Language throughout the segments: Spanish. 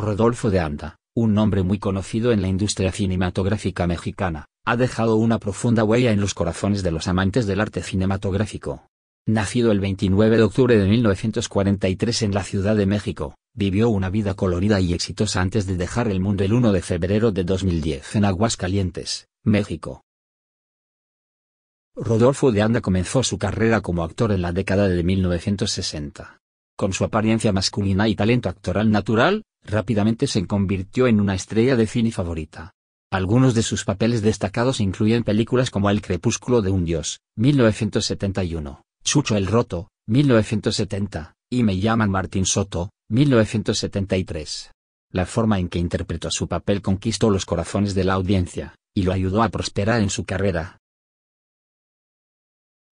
Rodolfo de Anda, un nombre muy conocido en la industria cinematográfica mexicana, ha dejado una profunda huella en los corazones de los amantes del arte cinematográfico. Nacido el 29 de octubre de 1943 en la Ciudad de México, vivió una vida colorida y exitosa antes de dejar el mundo el 1 de febrero de 2010 en Aguascalientes, México. Rodolfo de Anda comenzó su carrera como actor en la década de 1960, con su apariencia masculina y talento actoral natural, rápidamente se convirtió en una estrella de cine favorita. Algunos de sus papeles destacados incluyen películas como El crepúsculo de un dios, 1971, Chucho el roto, 1970, y Me llaman Martín Soto, 1973. La forma en que interpretó su papel conquistó los corazones de la audiencia, y lo ayudó a prosperar en su carrera.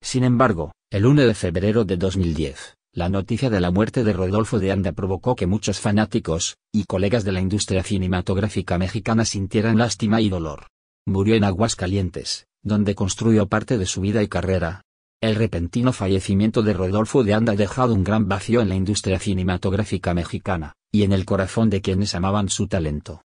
Sin embargo, el 1 de febrero de 2010, la noticia de la muerte de Rodolfo de Anda provocó que muchos fanáticos, y colegas de la industria cinematográfica mexicana sintieran lástima y dolor. Murió en Aguascalientes, donde construyó parte de su vida y carrera. El repentino fallecimiento de Rodolfo de Anda ha dejado un gran vacío en la industria cinematográfica mexicana, y en el corazón de quienes amaban su talento.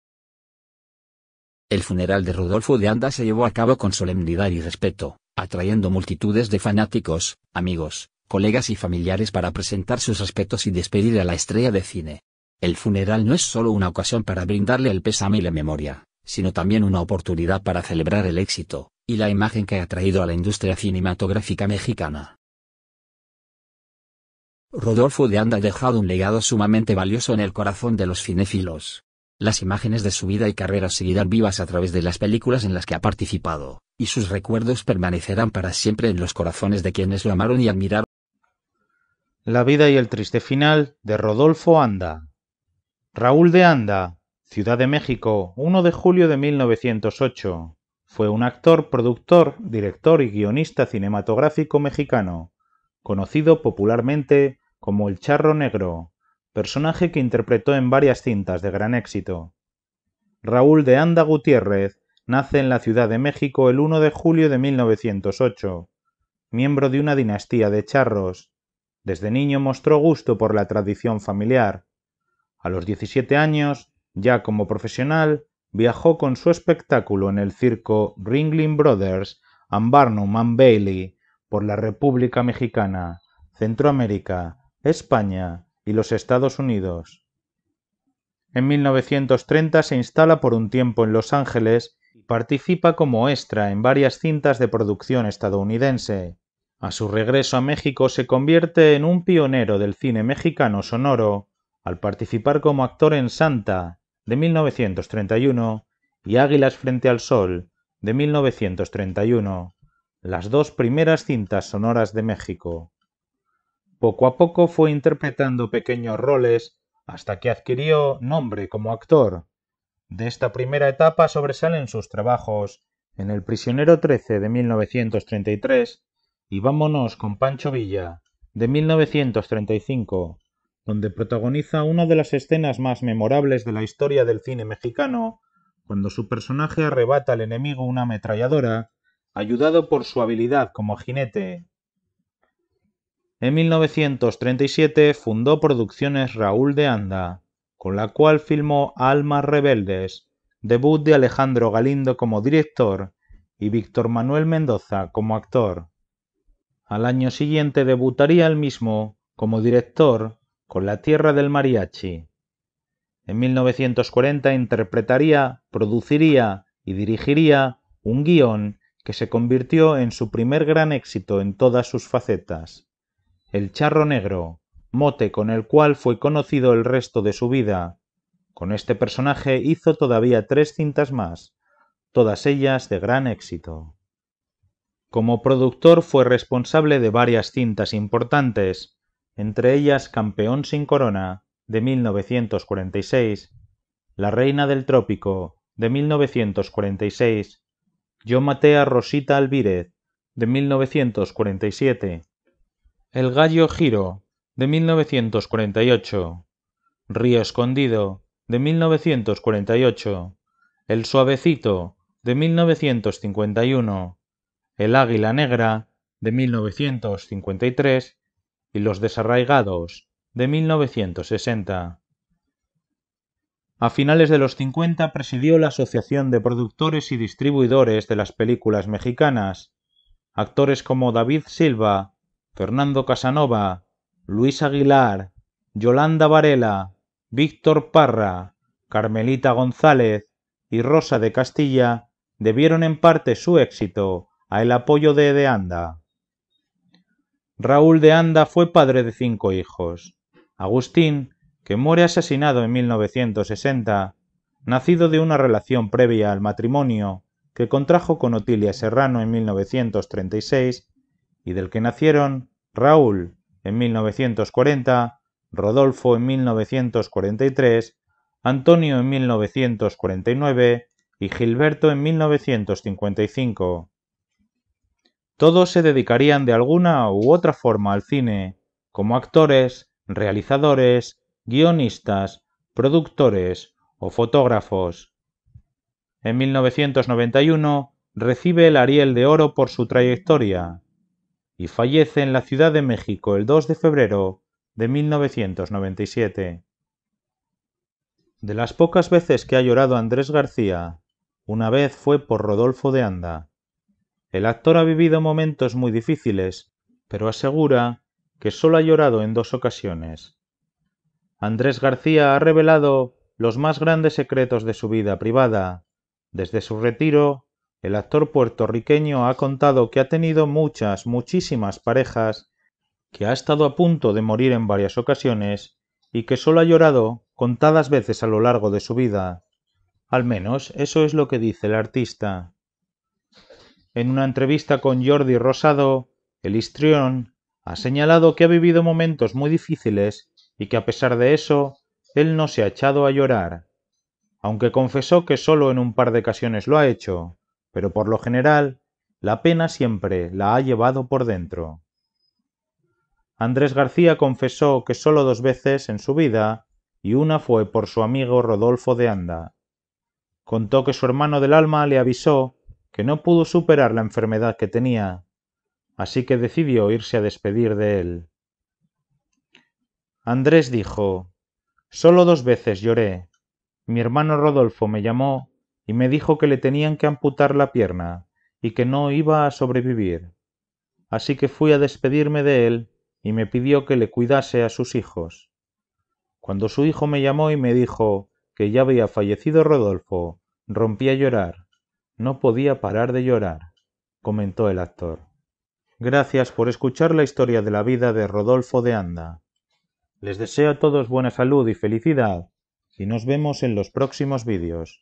El funeral de Rodolfo de Anda se llevó a cabo con solemnidad y respeto, atrayendo multitudes de fanáticos, amigos, colegas y familiares para presentar sus respetos y despedir a la estrella de cine. El funeral no es solo una ocasión para brindarle el pésame y la memoria, sino también una oportunidad para celebrar el éxito, y la imagen que ha traído a la industria cinematográfica mexicana. Rodolfo de Anda ha dejado un legado sumamente valioso en el corazón de los cinéfilos. Las imágenes de su vida y carrera seguirán vivas a través de las películas en las que ha participado, y sus recuerdos permanecerán para siempre en los corazones de quienes lo amaron y admiraron. La vida y el triste final de Rodolfo Anda. Raúl de Anda, Ciudad de México, 1 de julio de 1908. Fue un actor, productor, director y guionista cinematográfico mexicano, conocido popularmente como el Charro Negro, personaje que interpretó en varias cintas de gran éxito. Raúl de Anda Gutiérrez nace en la Ciudad de México el 1 de julio de 1908, miembro de una dinastía de charros desde niño mostró gusto por la tradición familiar. A los 17 años, ya como profesional, viajó con su espectáculo en el circo Ringling Brothers and Barnum and Bailey por la República Mexicana, Centroamérica, España y los Estados Unidos. En 1930 se instala por un tiempo en Los Ángeles y participa como extra en varias cintas de producción estadounidense. A su regreso a México se convierte en un pionero del cine mexicano sonoro al participar como actor en Santa de 1931 y Águilas frente al Sol de 1931, las dos primeras cintas sonoras de México. Poco a poco fue interpretando pequeños roles hasta que adquirió nombre como actor. De esta primera etapa sobresalen sus trabajos en El prisionero 13 de 1933 y vámonos con Pancho Villa, de 1935, donde protagoniza una de las escenas más memorables de la historia del cine mexicano, cuando su personaje arrebata al enemigo una ametralladora, ayudado por su habilidad como jinete. En 1937 fundó Producciones Raúl de Anda, con la cual filmó Almas Rebeldes, debut de Alejandro Galindo como director y Víctor Manuel Mendoza como actor. Al año siguiente debutaría el mismo como director con La Tierra del Mariachi. En 1940 interpretaría, produciría y dirigiría un guión que se convirtió en su primer gran éxito en todas sus facetas, El Charro Negro, mote con el cual fue conocido el resto de su vida. Con este personaje hizo todavía tres cintas más, todas ellas de gran éxito. Como productor fue responsable de varias cintas importantes, entre ellas Campeón sin Corona, de 1946, La Reina del Trópico, de 1946, Yo maté a Rosita Alvírez, de 1947, El Gallo Giro, de 1948, Río Escondido, de 1948, El Suavecito, de 1951, el Águila Negra de 1953 y Los Desarraigados de 1960. A finales de los 50 presidió la Asociación de Productores y Distribuidores de las Películas Mexicanas. Actores como David Silva, Fernando Casanova, Luis Aguilar, Yolanda Varela, Víctor Parra, Carmelita González y Rosa de Castilla debieron en parte su éxito a el apoyo de De Anda. Raúl de Anda fue padre de cinco hijos. Agustín, que muere asesinado en 1960, nacido de una relación previa al matrimonio que contrajo con Otilia Serrano en 1936 y del que nacieron Raúl en 1940, Rodolfo en 1943, Antonio en 1949 y Gilberto en 1955. Todos se dedicarían de alguna u otra forma al cine, como actores, realizadores, guionistas, productores o fotógrafos. En 1991 recibe el Ariel de Oro por su trayectoria y fallece en la Ciudad de México el 2 de febrero de 1997. De las pocas veces que ha llorado Andrés García, una vez fue por Rodolfo de Anda. El actor ha vivido momentos muy difíciles, pero asegura que solo ha llorado en dos ocasiones. Andrés García ha revelado los más grandes secretos de su vida privada. Desde su retiro, el actor puertorriqueño ha contado que ha tenido muchas, muchísimas parejas, que ha estado a punto de morir en varias ocasiones y que solo ha llorado contadas veces a lo largo de su vida. Al menos eso es lo que dice el artista. En una entrevista con Jordi Rosado, el histrión ha señalado que ha vivido momentos muy difíciles y que a pesar de eso, él no se ha echado a llorar, aunque confesó que solo en un par de ocasiones lo ha hecho, pero por lo general, la pena siempre la ha llevado por dentro. Andrés García confesó que solo dos veces en su vida, y una fue por su amigo Rodolfo de Anda. Contó que su hermano del alma le avisó que no pudo superar la enfermedad que tenía, así que decidió irse a despedir de él. Andrés dijo, Solo dos veces lloré. Mi hermano Rodolfo me llamó y me dijo que le tenían que amputar la pierna y que no iba a sobrevivir. Así que fui a despedirme de él y me pidió que le cuidase a sus hijos. Cuando su hijo me llamó y me dijo que ya había fallecido Rodolfo, rompí a llorar no podía parar de llorar, comentó el actor. Gracias por escuchar la historia de la vida de Rodolfo de Anda. Les deseo a todos buena salud y felicidad y nos vemos en los próximos vídeos.